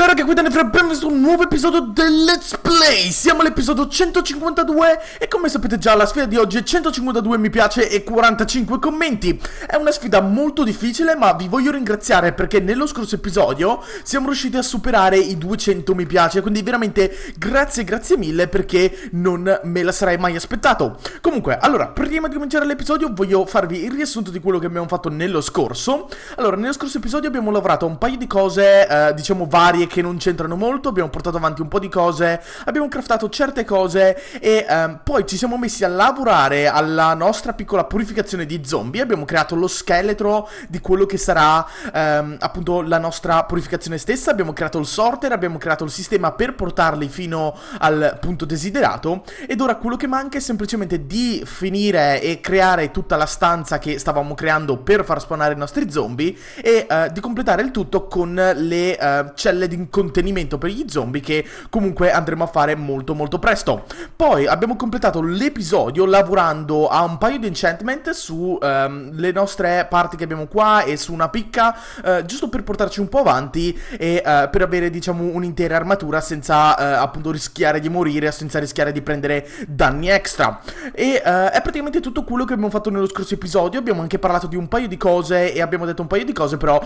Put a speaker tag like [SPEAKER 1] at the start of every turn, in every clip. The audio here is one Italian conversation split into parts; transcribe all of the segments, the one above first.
[SPEAKER 1] Ciao raga, qui Daniel benvenuti su un nuovo episodio del Let's Play Siamo all'episodio 152 e come sapete già la sfida di oggi è 152 mi piace e 45 commenti È una sfida molto difficile ma vi voglio ringraziare perché nello scorso episodio siamo riusciti a superare i 200 mi piace Quindi veramente grazie grazie mille perché non me la sarei mai aspettato Comunque, allora, prima di cominciare l'episodio voglio farvi il riassunto di quello che abbiamo fatto nello scorso Allora, nello scorso episodio abbiamo lavorato a un paio di cose, eh, diciamo varie che non c'entrano molto, abbiamo portato avanti un po' di cose, abbiamo craftato certe cose e ehm, poi ci siamo messi a lavorare alla nostra piccola purificazione di zombie, abbiamo creato lo scheletro di quello che sarà ehm, appunto la nostra purificazione stessa, abbiamo creato il sorter, abbiamo creato il sistema per portarli fino al punto desiderato ed ora quello che manca è semplicemente di finire e creare tutta la stanza che stavamo creando per far spawnare i nostri zombie e eh, di completare il tutto con le eh, celle di contenimento per gli zombie che comunque andremo a fare molto molto presto. Poi abbiamo completato l'episodio lavorando a un paio di enchantment su um, le nostre parti che abbiamo qua e su una picca, uh, giusto per portarci un po' avanti e uh, per avere diciamo un'intera armatura senza uh, appunto rischiare di morire, senza rischiare di prendere danni extra. E è praticamente tutto quello che abbiamo fatto nello scorso episodio, abbiamo anche parlato di un paio di cose e abbiamo detto un paio di cose, però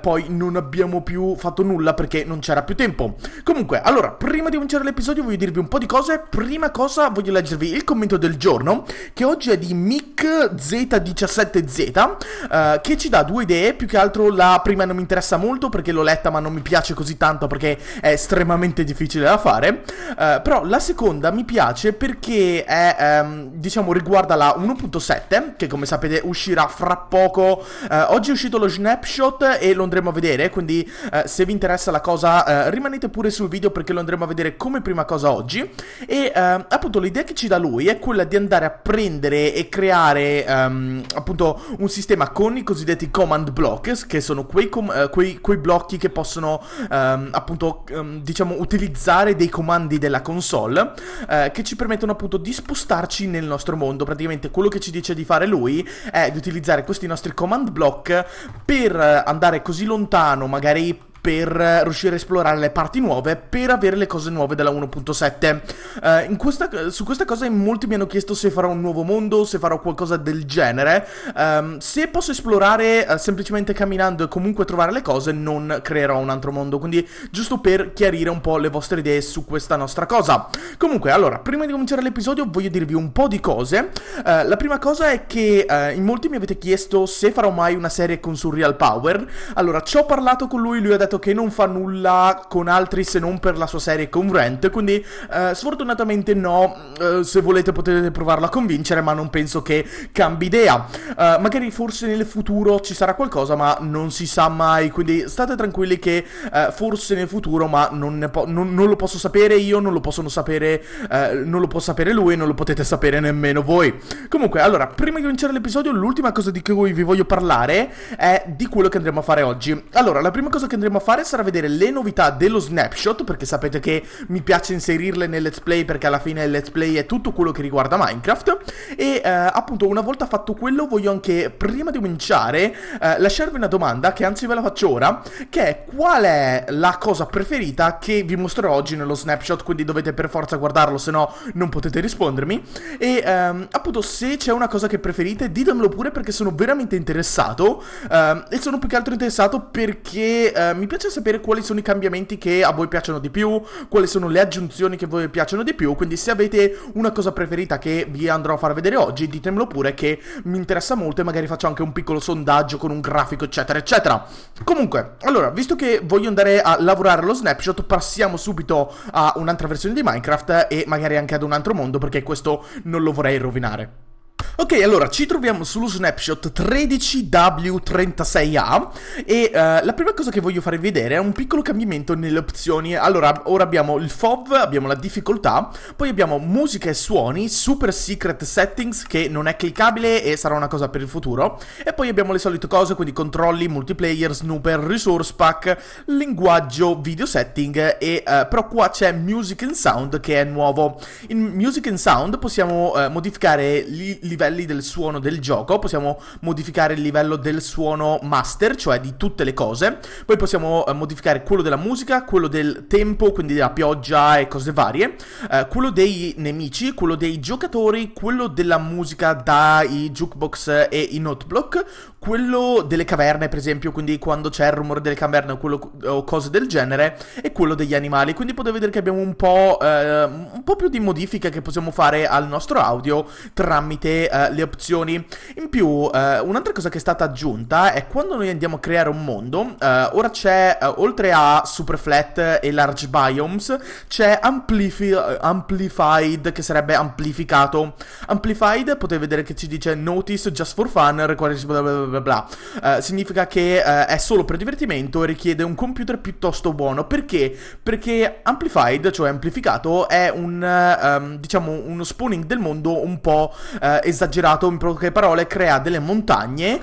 [SPEAKER 1] poi non abbiamo più fatto nulla perché non non c'era più tempo. Comunque, allora, prima di cominciare l'episodio voglio dirvi un po' di cose. Prima cosa voglio leggervi il commento del giorno, che oggi è di Mick Z17Z, eh, che ci dà due idee, più che altro la prima non mi interessa molto perché l'ho letta ma non mi piace così tanto perché è estremamente difficile da fare, eh, però la seconda mi piace perché è, ehm, diciamo, riguarda la 1.7, che come sapete uscirà fra poco. Eh, oggi è uscito lo snapshot e lo andremo a vedere, quindi eh, se vi interessa la cosa cosa, eh, rimanete pure sul video perché lo andremo a vedere come prima cosa oggi. E eh, appunto l'idea che ci dà lui è quella di andare a prendere e creare ehm, appunto un sistema con i cosiddetti command blocks, che sono quei, com- eh, quei, quei blocchi che possono ehm, appunto ehm, diciamo utilizzare dei comandi della console eh, che ci permettono appunto di spostarci nel nostro mondo. Praticamente quello che ci dice di fare lui è di utilizzare questi nostri command block per andare così lontano, magari per eh, riuscire a esplorare le parti nuove, per avere le cose nuove della 1.7. Uh, eh, questa, su questa cosa molti mi hanno chiesto se farò un nuovo mondo, se farò qualcosa del genere. Um, se posso esplorare uh, semplicemente camminando e comunque trovare le cose, non creerò un altro mondo. Quindi, giusto per chiarire un po' le vostre idee su questa nostra cosa. Comunque, allora, prima di cominciare l'episodio voglio dirvi un po' di cose. Uh, la prima cosa è che in molti mi avete chiesto se farò mai una serie con Surreal Power. Allora, ci ho parlato con lui, lui ha detto dato che non fa nulla con altri se non per la sua serie con Rent, quindi eh, sfortunatamente no, eh, se volete potete provarlo a convincere, ma non penso che cambi idea. Eh, magari forse nel futuro ci sarà qualcosa, ma non si sa mai, quindi state tranquilli che eh, forse nel futuro, ma non, non, non, lo posso sapere io, non lo possono sapere, eh, non lo può sapere lui, non lo potete sapere nemmeno voi. Comunque, allora, prima di cominciare l'episodio, l'ultima cosa di cui vi voglio parlare è di quello che andremo a fare oggi. Allora, la prima cosa che andremo a a fare sarà vedere le novità dello snapshot, perché sapete che mi piace inserirle nel let's play, perché alla fine il let's play è tutto quello che riguarda Minecraft, e eh, appunto una volta fatto quello voglio anche, prima di cominciare, eh, lasciarvi una domanda, che anzi ve la faccio ora, che è qual è la cosa preferita che vi mostrerò oggi nello snapshot, quindi dovete per forza guardarlo, se no non potete rispondermi, e ehm, appunto se c'è una cosa che preferite ditemelo pure perché sono veramente interessato, ehm, e sono più che altro interessato perché eh, mi piace sapere quali sono i cambiamenti che a voi piacciono di più, quali sono le aggiunzioni che a voi piacciono di più, quindi se avete una cosa preferita che vi andrò a far vedere oggi, ditemelo pure che mi interessa molto e magari faccio anche un piccolo sondaggio con un grafico eccetera eccetera. Comunque, allora, visto che voglio andare a lavorare allo snapshot, passiamo subito a un'altra versione di Minecraft e magari anche ad un altro mondo perché questo non lo vorrei rovinare. Ok, allora ci troviamo sullo snapshot 13W36A e uh, la prima cosa che voglio farvi vedere è un piccolo cambiamento nelle opzioni. Allora, ora abbiamo il FOV, abbiamo la difficoltà, poi abbiamo musica e suoni, super secret settings che non è cliccabile e sarà una cosa per il futuro e poi abbiamo le solite cose, quindi controlli, multiplayer, snooper, resource pack, linguaggio, video setting e uh, però qua c'è music and sound che è nuovo. In music and sound possiamo uh, modificare i livelli livelli del suono del gioco, possiamo modificare il livello del suono master, cioè di tutte le cose, poi possiamo eh, modificare quello della musica, quello del tempo, quindi della pioggia e cose varie, eh, quello dei nemici, quello dei giocatori, quello della musica dai jukebox e i noteblock, quello delle caverne, per esempio, quindi quando c'è il rumore delle caverne o, quello, o cose del genere, e quello degli animali. Quindi potete vedere che abbiamo un po', eh, un po più di modifiche che possiamo fare al nostro audio tramite eh, le opzioni. In più, eh, un'altra cosa che è stata aggiunta è quando noi andiamo a creare un mondo, eh, ora c'è, eh, oltre a Super Flat e Large Biomes, c'è amplifi eh, Amplified, che sarebbe amplificato. Amplified, potete vedere che ci dice Notice, Just for Fun, Requires bla bla Uh, significa che uh, è solo per divertimento e richiede un computer piuttosto buono. Perché? Perché Amplified, cioè amplificato, è un, um, diciamo, uno spawning del mondo un po' eh, esagerato, in poche parole, crea delle montagne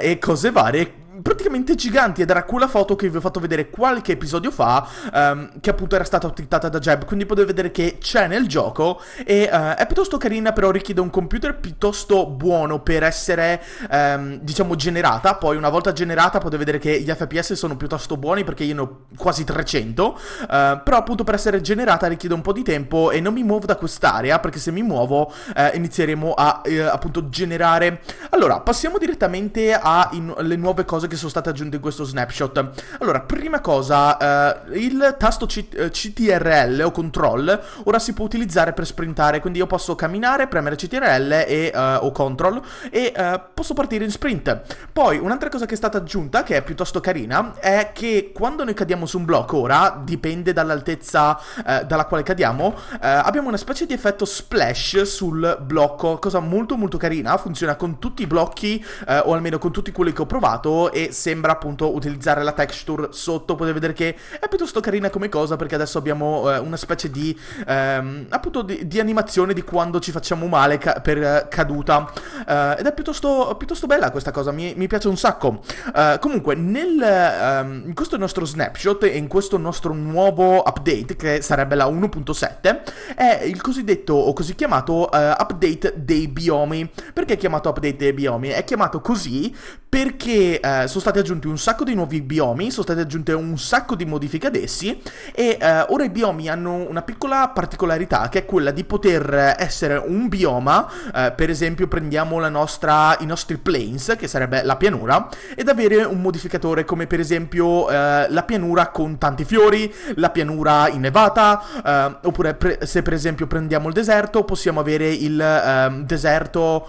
[SPEAKER 1] e cose varie praticamente giganti ed era quella foto che vi ho fatto vedere qualche episodio fa, ehm, che appunto era stata utilizzata da Jeb, quindi potete vedere che c'è nel gioco e eh, è piuttosto carina, però richiede un computer piuttosto buono per essere, ehm, diciamo, generata. Poi una volta generata potete vedere che gli FPS sono piuttosto buoni perché io ne ho quasi 300, eh, però appunto per essere generata richiede un po' di tempo e non mi muovo da quest'area perché se mi muovo eh, inizieremo a eh, appunto generare. Allora, passiamo direttamente alle nuove cose cose che sono state aggiunte in questo snapshot. Allora, prima cosa, eh, il tasto C eh, CTRL o control ora si può utilizzare per sprintare, quindi io posso camminare, premere CTRL e, eh, o control e eh, posso partire in sprint. Poi un'altra cosa che è stata aggiunta, che è piuttosto carina, è che quando noi cadiamo su un blocco, ora dipende dall'altezza eh, dalla quale cadiamo, eh, abbiamo una specie di effetto splash sul blocco, cosa molto molto carina, funziona con tutti i blocchi o almeno con tutti quelli che ho provato e sembra appunto utilizzare la texture sotto. Potete vedere che è piuttosto carina come cosa perché adesso abbiamo eh, una specie di, ehm, appunto di, di, animazione di quando ci facciamo male ca per eh, caduta eh, ed è piuttosto, piuttosto, bella questa cosa, mi, mi piace un sacco. Eh, comunque, nel, ehm, in questo nostro snapshot e in questo nostro nuovo update, che sarebbe la 1.7, è il cosiddetto o così chiamato eh, update dei biomi. Perché è chiamato update dei biomi? È chiamato così perché eh, sono stati aggiunti un sacco di nuovi biomi, sono state aggiunte un sacco di modifiche ad essi e eh, ora i biomi hanno una piccola particolarità che è quella di poter eh, essere un bioma, per esempio prendiamo abbiamo nostra, i nostri planes, che sarebbe la pianura, ed avere un modificatore come per esempio eh, la pianura con tanti fiori, la pianura innevata, eh, oppure pre- se per esempio prendiamo il deserto possiamo avere il ehm, eh, deserto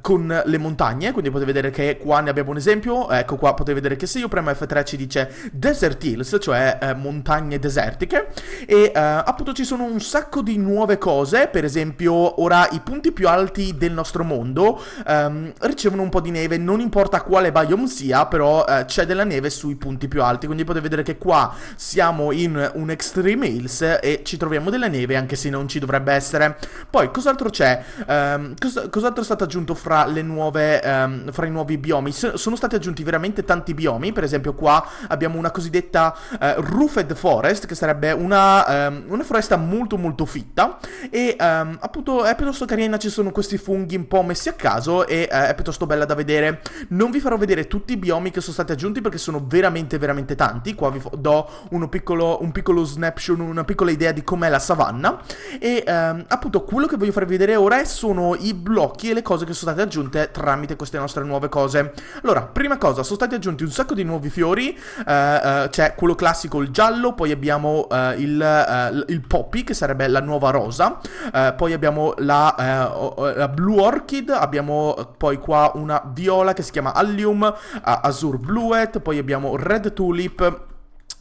[SPEAKER 1] con le montagne, quindi potete vedere che qua ne abbiamo un esempio, ecco qua potete vedere che se io premo F3 ci dice Desert Hills, cioè eh, montagne desertiche, e eh, appunto ci sono un sacco di nuove cose, per esempio ora i punti più alti del nostro mondo, mondo ehm, ricevono un po' di neve, non importa quale biome sia, però eh, c'è della neve sui punti più alti, quindi potete vedere che qua siamo in un Extreme Hills e ci troviamo della neve anche se non ci dovrebbe essere. Poi cos'altro c'è? Ehm, cos- cos'altro è stato aggiunto fra le nuove, ehm, fra i nuovi biomi? S- sono stati aggiunti veramente tanti biomi, per esempio qua abbiamo una cosiddetta eh, Roofed Forest, che sarebbe una, ehm, una foresta molto molto fitta e ehm, appunto è piuttosto carina, ci sono questi funghi un po' messi a a caso e eh, è piuttosto bella da vedere. Non vi farò vedere tutti i biomi che sono stati aggiunti perché sono veramente veramente tanti. Qua vi do piccolo, un piccolo snapshot, una piccola idea di com'è la savanna. E ehm, appunto quello che voglio farvi vedere ora sono i blocchi e le cose che sono state aggiunte tramite queste nostre nuove cose. Allora, prima cosa, sono stati aggiunti un sacco di nuovi fiori. Eh, eh, c'è quello classico, il giallo, poi abbiamo eh, il, eh, il, poppy che sarebbe la nuova rosa, eh, poi abbiamo la, la blue orchid abbiamo eh, poi qua una viola che si chiama Allium, uh, Azur Bluet, poi abbiamo Red Tulip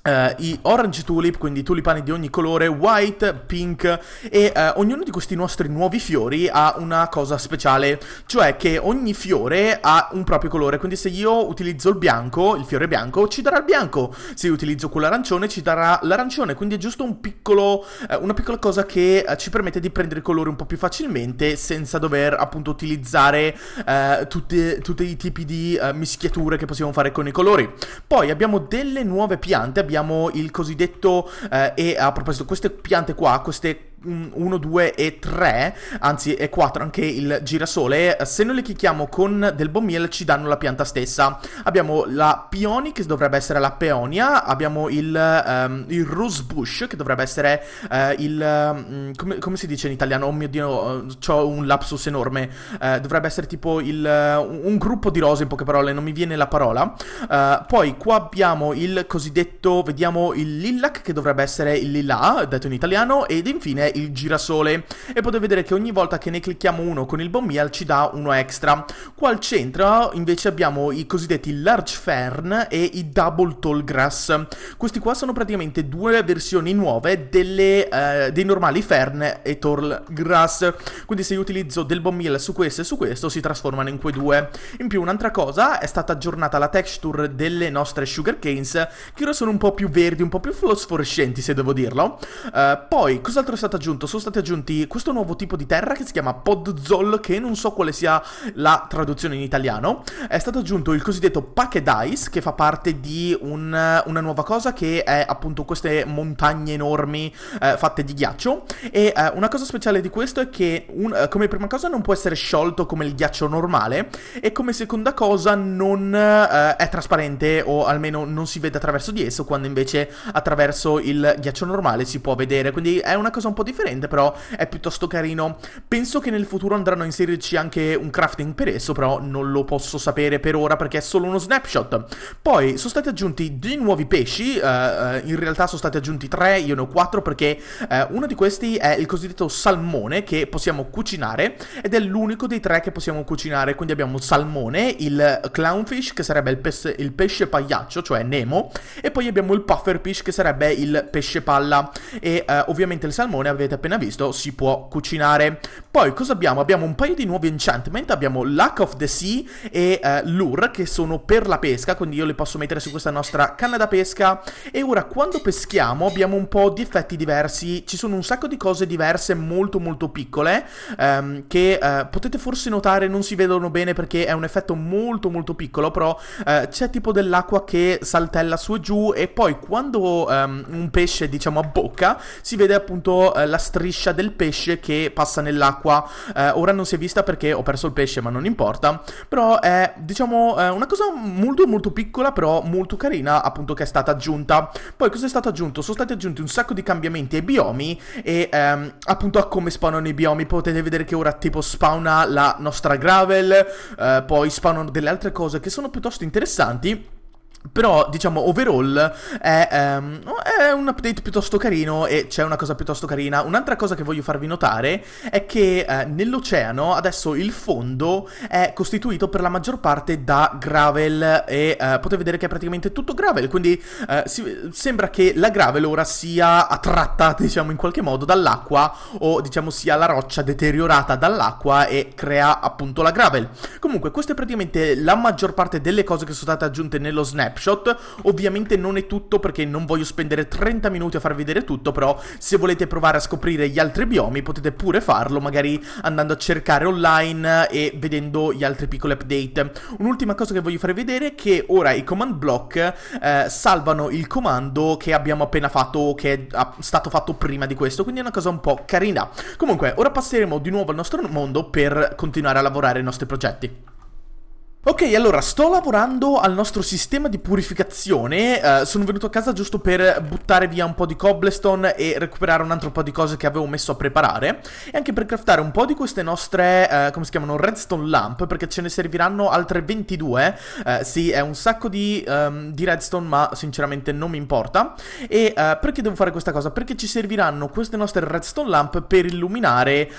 [SPEAKER 1] Uh, I orange tulip, quindi tulipani di ogni colore, white, pink e uh, ognuno di questi nostri nuovi fiori ha una cosa speciale, cioè che ogni fiore ha un proprio colore, quindi se io utilizzo il bianco, il fiore bianco, ci darà il bianco, se io utilizzo quello arancione ci darà l'arancione, quindi è giusto un piccolo, uh, una piccola cosa che ci permette di prendere i colori un po' più facilmente senza dover appunto utilizzare tutti, tutti i tipi di mischiature che possiamo fare con i colori. Poi abbiamo delle nuove piante, abbiamo il cosiddetto, eh, e a proposito, queste piante qua, queste 1, 2 e 3, anzi e 4 anche il girasole, se noi li clicchiamo con del bombiel ci danno la pianta stessa. Abbiamo la Peony che dovrebbe essere la Peonia, abbiamo il, um, il Rose Bush che dovrebbe essere uh, il... Um, come, come, si dice in italiano? Oh mio dio, eh, ho un lapsus enorme. Uh, dovrebbe essere tipo il, uh, un gruppo di rose in poche parole, non mi viene la parola. poi qua abbiamo il cosiddetto, vediamo il Lilac che dovrebbe essere il Lilà, detto in italiano, ed infine il girasole e potete vedere che ogni volta che ne clicchiamo uno con il bombial ci dà uno extra. Qua al centro invece abbiamo i cosiddetti large fern e i double tall grass. Questi qua sono praticamente due versioni nuove delle, eh, dei normali fern e tall grass. Quindi se io utilizzo del bombial su questo e su questo si trasformano in quei due. In più un'altra cosa è stata aggiornata la texture delle nostre sugar canes che ora sono un po' più verdi, un po' più fosforescenti se devo dirlo. Eh, poi cos'altro è stato aggiornato? aggiunto, sono stati aggiunti questo nuovo tipo di terra che si chiama Podzol, che non so quale sia la traduzione in italiano. È stato aggiunto il cosiddetto Packedice, che fa parte di un, una nuova cosa che è appunto queste montagne enormi eh, fatte di ghiaccio. E eh, una cosa speciale di questo è che, un, eh, come prima cosa, non può essere sciolto come il ghiaccio normale, e come seconda cosa, non eh, è trasparente o almeno non si vede attraverso di esso, quando invece attraverso il ghiaccio normale si può vedere. Quindi è una cosa un po' di differente, però è piuttosto carino. Penso che nel futuro andranno a inserirci anche un crafting per esso, però non lo posso sapere per ora perché è solo uno snapshot. Poi sono stati aggiunti dei nuovi pesci, uh, in realtà sono stati aggiunti tre, io ne ho quattro perché uh, uno di questi è il cosiddetto salmone che possiamo cucinare ed è l'unico dei tre che possiamo cucinare, quindi abbiamo il salmone, il clownfish che sarebbe il, pes- il pesce pagliaccio, cioè Nemo, e poi abbiamo il pufferfish che sarebbe il pesce palla e uh, ovviamente il salmone avete appena visto, si può cucinare. Poi cosa abbiamo? Abbiamo un paio di nuovi enchantment, abbiamo Luck of the Sea e eh, Lure che sono per la pesca, quindi io le posso mettere su questa nostra canna da pesca. E ora quando peschiamo abbiamo un po' di effetti diversi, ci sono un sacco di cose diverse molto molto piccole ehm, che eh, potete forse notare non si vedono bene perché è un effetto molto molto piccolo, però eh, c'è tipo dell'acqua che saltella su e giù e poi quando ehm, un pesce diciamo a bocca si vede appunto eh, la striscia del pesce che passa nell'acqua. Eh, ora non si è vista perché ho perso il pesce, ma non importa. Però è, diciamo, è eh, una cosa molto molto piccola, però molto carina, appunto, che è stata aggiunta. Poi cosa è stato aggiunto? Sono stati aggiunti un sacco di cambiamenti ai biomi e ehm, appunto a come spawnano i biomi. Potete vedere che ora tipo spawna la nostra gravel, eh, poi spawnano delle altre cose che sono piuttosto interessanti. Però, diciamo, overall è, um, è, un update piuttosto carino e c'è una cosa piuttosto carina. Un'altra cosa che voglio farvi notare è che eh, nell'oceano adesso il fondo è costituito per la maggior parte da gravel e eh, potete vedere che è praticamente tutto gravel, quindi eh, si, sembra che la gravel ora sia attratta, diciamo, in qualche modo dall'acqua o, diciamo, sia la roccia deteriorata dall'acqua e crea appunto la gravel. Comunque, questa è praticamente la maggior parte delle cose che sono state aggiunte nello snap snapshot. Ovviamente non è tutto perché non voglio spendere 30 minuti a far vedere tutto, però se volete provare a scoprire gli altri biomi potete pure farlo, magari andando a cercare online e vedendo gli altri piccoli update. Un'ultima cosa che voglio farvi vedere è che ora i command block eh, salvano il comando che abbiamo appena fatto, che è stato fatto prima di questo, quindi è una cosa un po' carina. Comunque, ora passeremo di nuovo al nostro mondo per continuare a lavorare i nostri progetti. Ok, allora, sto lavorando al nostro sistema di purificazione, uh, sono venuto a casa giusto per buttare via un po' di cobblestone e recuperare un altro po' di cose che avevo messo a preparare, e anche per craftare un po' di queste nostre, uh, come si chiamano, redstone lamp, perché ce ne serviranno altre 22, uh, eh, sì, è un sacco di, um, di, redstone, ma sinceramente non mi importa, e perché devo fare questa cosa? Perché ci serviranno queste nostre redstone lamp per illuminare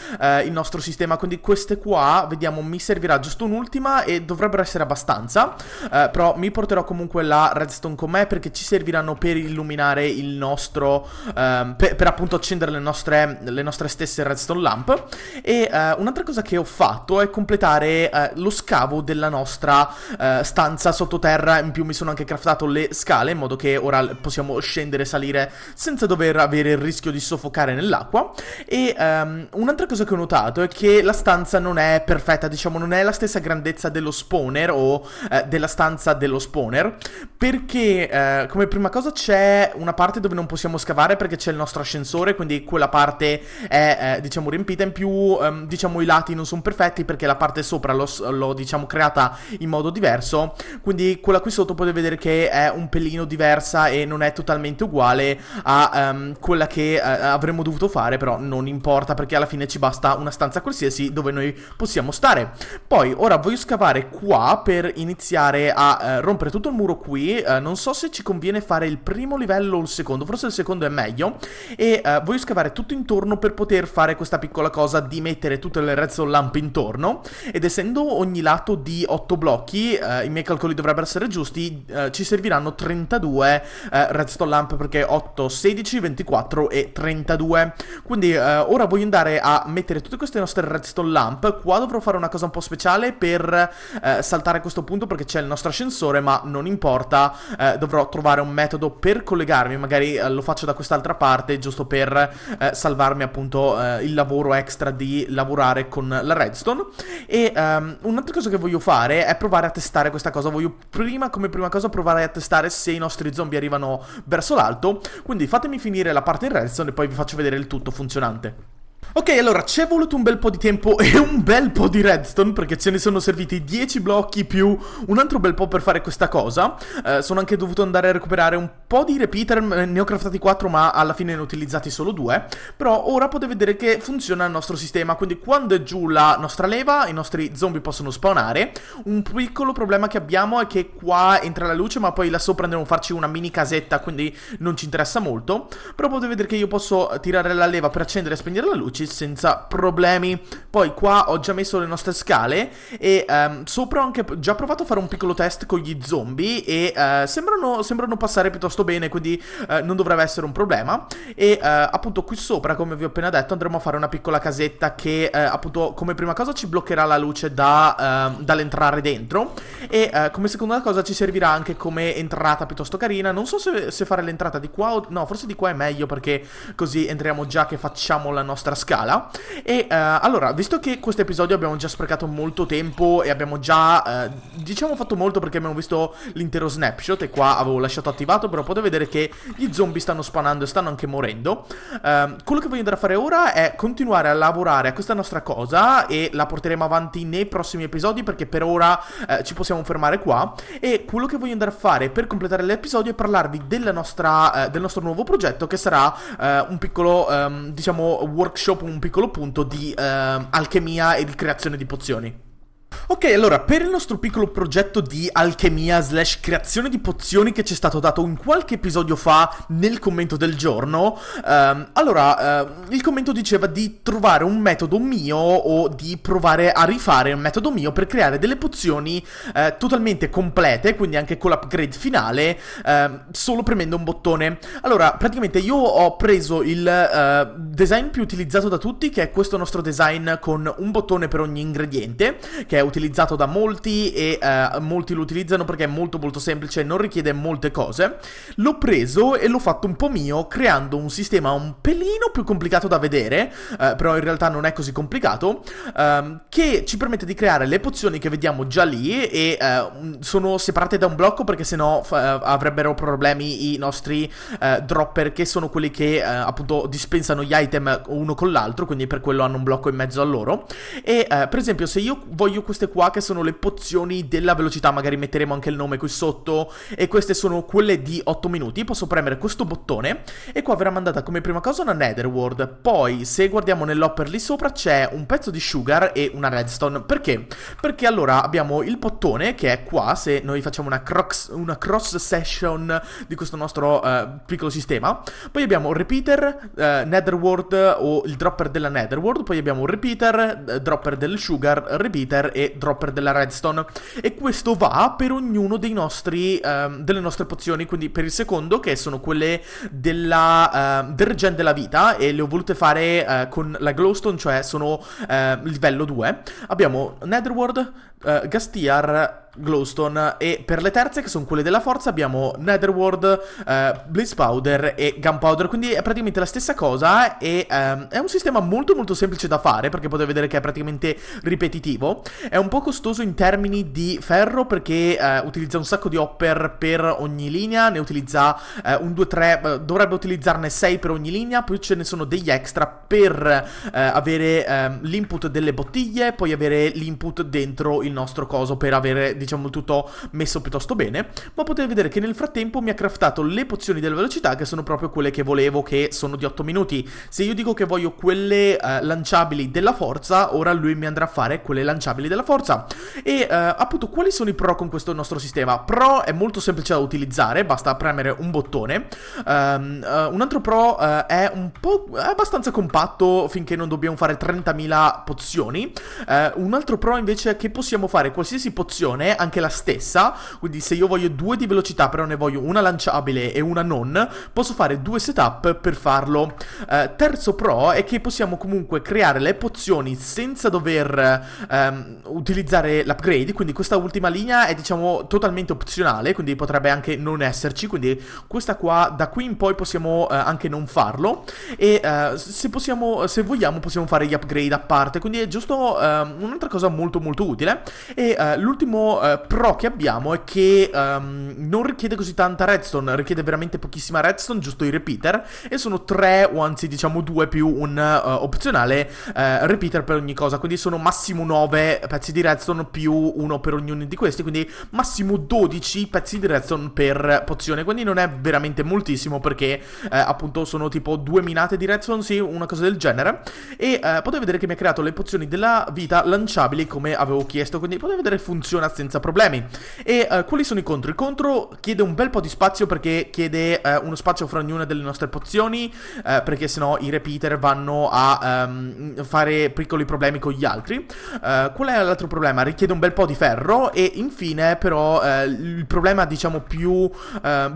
[SPEAKER 1] il nostro sistema, quindi queste qua, vediamo, mi servirà giusto un'ultima e dovrebbe dovrebbero essere abbastanza. Eh, però mi porterò comunque la redstone con me perché ci serviranno per illuminare il nostro... Ehm, per, per, appunto accendere le nostre, le nostre, stesse redstone lamp. E eh, un'altra cosa che ho fatto è completare eh, lo scavo della nostra eh, stanza sottoterra. In più mi sono anche craftato le scale in modo che ora possiamo scendere e salire senza dover avere il rischio di soffocare nell'acqua. E ehm, un'altra cosa che ho notato è che la stanza non è perfetta, diciamo non è la stessa grandezza dello spawn spawner o eh, della stanza dello spawner, perché eh, come prima cosa c'è una parte dove non possiamo scavare perché c'è il nostro ascensore, quindi quella parte è eh, diciamo riempita, in più ehm, diciamo i lati non sono perfetti perché la parte sopra l'ho diciamo creata in modo diverso, quindi quella qui sotto potete vedere che è un pelino diversa e non è totalmente uguale a ehm, quella che eh, avremmo dovuto fare, però non importa perché alla fine ci basta una stanza qualsiasi dove noi possiamo stare. Poi ora voglio scavare qua qua per iniziare a eh, rompere tutto il muro qui. Eh, non so se ci conviene fare il primo livello o il secondo, forse il secondo è meglio. E eh, voglio scavare tutto intorno per poter fare questa piccola cosa di mettere tutte le redstone lamp intorno. Ed essendo ogni lato di 8 blocchi, eh, i miei calcoli dovrebbero essere giusti, eh, ci serviranno 32 eh, redstone lamp perché 8, 16, 24 e 32. Quindi ora voglio andare a mettere tutte queste nostre redstone lamp. Qua dovrò fare una cosa un po' speciale per eh, saltare questo punto perché c'è il nostro ascensore, ma non importa, eh, dovrò trovare un metodo per collegarmi, magari eh, lo faccio da quest'altra parte, giusto per eh, salvarmi appunto eh, il lavoro extra di lavorare con la redstone. E um, un'altra cosa che voglio fare è provare a testare questa cosa, voglio prima, come prima cosa, provare a testare se i nostri zombie arrivano verso l'alto, quindi fatemi finire la parte in redstone e poi vi faccio vedere il tutto funzionante. Ok, allora, ci è voluto un bel po' di tempo e un bel po' di redstone, perché ce ne sono serviti 10 blocchi più un altro bel po' per fare questa cosa. Eh, sono anche dovuto andare a recuperare un po' di repeater, ne ho craftati 4, ma alla fine ne ho utilizzati solo 2. Però ora potete vedere che funziona il nostro sistema, quindi quando è giù la nostra leva, i nostri zombie possono spawnare. Un piccolo problema che abbiamo è che qua entra la luce, ma poi là sopra andremo a farci una mini casetta, quindi non ci interessa molto. Però potete vedere che io posso tirare la leva per accendere e spegnere la luce 10 senza problemi. Poi qua ho già messo le nostre scale e um, sopra ho anche già provato a fare un piccolo test con gli zombie e uh, sembrano, sembrano, passare piuttosto bene, quindi uh, non dovrebbe essere un problema. E uh, appunto qui sopra, come vi ho appena detto, andremo a fare una piccola casetta che appunto come prima cosa ci bloccherà la luce da, ehm, dall'entrare dentro e come seconda cosa ci servirà anche come entrata piuttosto carina. Non so se, se fare l'entrata di qua o... No, forse di qua è meglio perché così entriamo già che facciamo la nostra scala scala. E eh, allora, visto che questo episodio abbiamo già sprecato molto tempo e abbiamo già, eh, diciamo, fatto molto perché abbiamo visto l'intero snapshot e qua avevo lasciato attivato, però potete vedere che gli zombie stanno spanando e stanno anche morendo. Ehm, quello che voglio andare a fare ora è continuare a lavorare a questa nostra cosa e la porteremo avanti nei prossimi episodi perché per ora eh, ci possiamo fermare qua e quello che voglio andare a fare per completare l'episodio è parlarvi della nostra, eh, del nostro nuovo progetto che sarà eh, un piccolo ehm, diciamo workshop un piccolo punto di eh, alchemia e di creazione di pozioni. Ok, allora, per il nostro piccolo progetto di alchemia slash creazione di pozioni che ci è stato dato in qualche episodio fa nel commento del giorno, ehm, allora, ehm, il commento diceva di trovare un metodo mio o di provare a rifare un metodo mio per creare delle pozioni eh, totalmente complete, quindi anche con l'upgrade finale, ehm, solo premendo un bottone. Allora, praticamente io ho preso il eh, design più utilizzato da tutti, che è questo nostro design con un bottone per ogni ingrediente, che è utilizzato da molti e eh, molti lo utilizzano perché è molto molto semplice, e non richiede molte cose. L'ho preso e l'ho fatto un po' mio creando un sistema un pelino più complicato da vedere, eh, però in realtà non è così complicato, ehm, che ci permette di creare le pozioni che vediamo già lì e eh, sono separate da un blocco perché sennò f- eh, avrebbero problemi i nostri eh, dropper che sono quelli che eh, appunto dispensano gli item uno con l'altro, quindi per quello hanno un blocco in mezzo a loro. E per esempio se io voglio queste qua che sono le pozioni della velocità, magari metteremo anche il nome qui sotto, e queste sono quelle di 8 minuti, posso premere questo bottone, e qua verrà mandata come prima cosa una Netherworld, poi se guardiamo nell'hopper lì sopra c'è un pezzo di Sugar e una Redstone, perché? Perché allora abbiamo il bottone che è qua, se noi facciamo una, crox, una cross session di questo nostro uh, piccolo sistema, poi abbiamo un repeater, uh, Netherworld o il dropper della Netherworld, poi abbiamo un repeater, uh, dropper del Sugar, repeater e e dropper della redstone. E questo va per ognuno dei nostri, um, delle nostre pozioni, quindi per il secondo che sono quelle della, uh, del regen della vita e le ho volute fare uh, con la glowstone, cioè sono uh, livello 2. Abbiamo netherworld, uh, Gastiar, Glowstone e per le terze che sono quelle della forza abbiamo Netherworld, uh, eh, Blitz Powder e Gunpowder quindi è praticamente la stessa cosa e um, è un sistema molto molto semplice da fare perché potete vedere che è praticamente ripetitivo è un po' costoso in termini di ferro perché uh, utilizza un sacco di hopper per ogni linea ne utilizza uh, un 2-3 dovrebbe utilizzarne 6 per ogni linea poi ce ne sono degli extra per avere um, l'input delle bottiglie poi avere l'input dentro il il nostro coso per avere, diciamo, tutto messo piuttosto bene, ma potete vedere che nel frattempo mi ha craftato le pozioni della velocità che sono proprio quelle che volevo, che sono di 8 minuti. Se io dico che voglio quelle eh, lanciabili della forza, ora lui mi andrà a fare quelle lanciabili della forza. E eh, appunto, quali sono i pro con questo nostro sistema? Pro è molto semplice da utilizzare, basta premere un bottone. Um, uh, un altro pro uh, è un po' è abbastanza compatto finché non dobbiamo fare 30.000 pozioni. Uh, un altro pro invece è che possiamo possiamo fare qualsiasi pozione, anche la stessa, quindi se io voglio due di velocità però ne voglio una lanciabile e una non, posso fare due setup per farlo. Eh, terzo pro è che possiamo comunque creare le pozioni senza dover ehm, utilizzare l'upgrade, quindi questa ultima linea è diciamo totalmente opzionale, quindi potrebbe anche non esserci, quindi questa qua da qui in poi possiamo eh, anche non farlo e eh, se possiamo, se vogliamo possiamo fare gli upgrade a parte, quindi è giusto ehm, un'altra cosa molto molto utile e uh, l'ultimo uh, pro che abbiamo è che um, non richiede così tanta redstone, richiede veramente pochissima redstone, giusto i repeater, e sono tre o anzi diciamo due più un uh, opzionale repeater per ogni cosa, quindi sono massimo 9 pezzi di redstone più uno per ognuno di questi, quindi massimo 12 pezzi di redstone per pozione, quindi non è veramente moltissimo perché appunto sono tipo due minate di redstone, sì, una cosa del genere, e potete vedere che mi ha creato le pozioni della vita lanciabili come avevo chiesto quindi potete vedere funziona senza problemi. E uh, quali sono i contro? Il contro chiede un bel po' di spazio perché chiede uh, uno spazio fra ognuna delle nostre pozioni, uh, perché sennò i repeater vanno a um, fare piccoli problemi con gli altri. qual è l'altro problema? Richiede un bel po' di ferro e infine però il problema diciamo più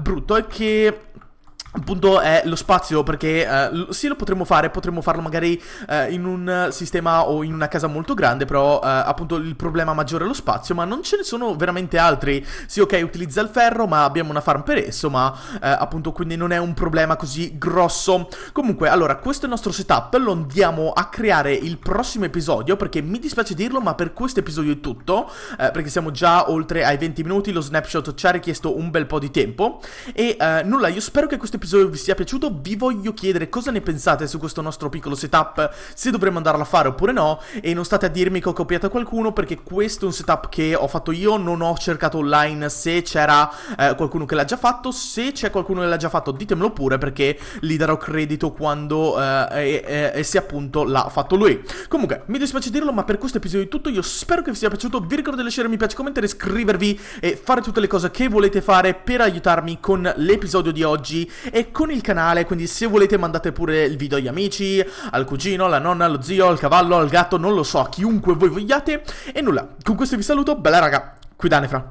[SPEAKER 1] brutto è che Appunto è lo spazio perché uh, sì lo potremmo fare, potremmo farlo magari uh, in un sistema o in una casa molto grande, però uh, appunto il problema maggiore è lo spazio, ma non ce ne sono veramente altri. Sì ok utilizza il ferro, ma abbiamo una farm per esso, ma appunto quindi non è un problema così grosso. Comunque allora questo è il nostro setup, lo andiamo a creare il prossimo episodio perché mi dispiace dirlo, ma per questo episodio è tutto, perché siamo già oltre ai 20 minuti, lo snapshot ci ha richiesto un bel po' di tempo e nulla, io spero che questo questo episodio vi sia piaciuto, vi voglio chiedere cosa ne pensate su questo nostro piccolo setup, se dovremmo andarlo a fare oppure no, e non state a dirmi che ho copiato qualcuno, perché questo è un setup che ho fatto io, non ho cercato online se c'era eh, qualcuno che l'ha già fatto, se c'è qualcuno che l'ha già fatto ditemelo pure, perché gli darò credito quando eh, e, e se appunto l'ha fatto lui. Comunque, mi dispiace dirlo, ma per questo episodio è tutto, io spero che vi sia piaciuto, vi ricordo di lasciare mi piace, commentare, iscrivervi e fare tutte le cose che volete fare per aiutarmi con l'episodio di oggi e con il canale, quindi se volete mandate pure il video agli amici, al cugino, alla nonna, allo zio, al cavallo, al gatto, non lo so, a chiunque voi vogliate. E nulla, con questo vi saluto, bella raga, qui Danefra.